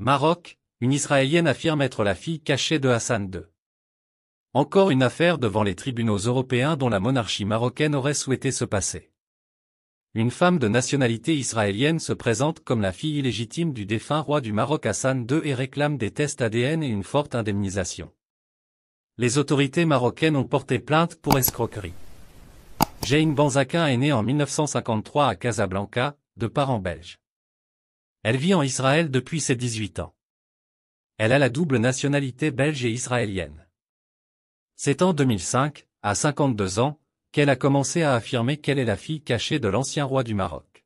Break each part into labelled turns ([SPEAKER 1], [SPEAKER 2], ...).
[SPEAKER 1] Maroc, une Israélienne affirme être la fille cachée de Hassan II. Encore une affaire devant les tribunaux européens dont la monarchie marocaine aurait souhaité se passer. Une femme de nationalité israélienne se présente comme la fille illégitime du défunt roi du Maroc Hassan II et réclame des tests ADN et une forte indemnisation. Les autorités marocaines ont porté plainte pour escroquerie. Jane Banzaka est née en 1953 à Casablanca, de parents belges. Elle vit en Israël depuis ses 18 ans. Elle a la double nationalité belge et israélienne. C'est en 2005, à 52 ans, qu'elle a commencé à affirmer qu'elle est la fille cachée de l'ancien roi du Maroc.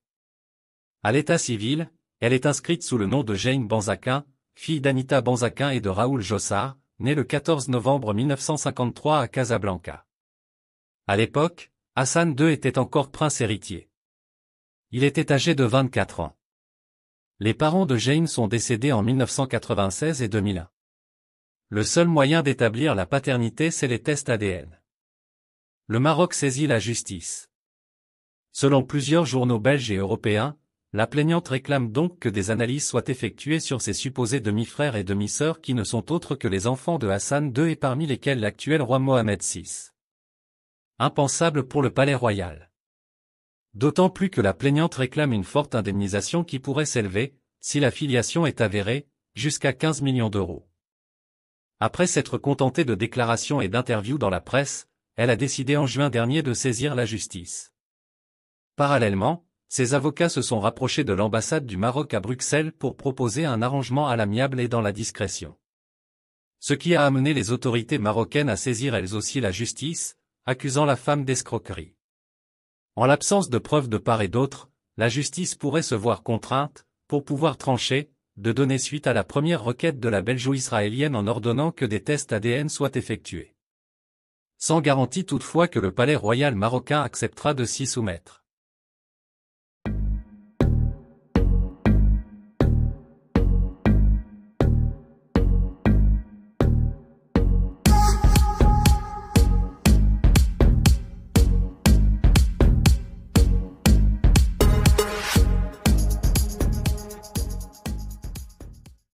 [SPEAKER 1] À l'état civil, elle est inscrite sous le nom de Jane Banzakin, fille d'Anita Banzakin et de Raoul Jossard, née le 14 novembre 1953 à Casablanca. À l'époque, Hassan II était encore prince héritier. Il était âgé de 24 ans. Les parents de James sont décédés en 1996 et 2001. Le seul moyen d'établir la paternité, c'est les tests ADN. Le Maroc saisit la justice. Selon plusieurs journaux belges et européens, la plaignante réclame donc que des analyses soient effectuées sur ses supposés demi-frères et demi-sœurs qui ne sont autres que les enfants de Hassan II et parmi lesquels l'actuel roi Mohamed VI. Impensable pour le palais royal. D'autant plus que la plaignante réclame une forte indemnisation qui pourrait s'élever, si la filiation est avérée, jusqu'à 15 millions d'euros. Après s'être contentée de déclarations et d'interviews dans la presse, elle a décidé en juin dernier de saisir la justice. Parallèlement, ses avocats se sont rapprochés de l'ambassade du Maroc à Bruxelles pour proposer un arrangement à l'amiable et dans la discrétion. Ce qui a amené les autorités marocaines à saisir elles aussi la justice, accusant la femme d'escroquerie. En l'absence de preuves de part et d'autre, la justice pourrait se voir contrainte, pour pouvoir trancher, de donner suite à la première requête de la Belgeo-israélienne en ordonnant que des tests ADN soient effectués. Sans garantie toutefois que le palais royal marocain acceptera de s'y soumettre.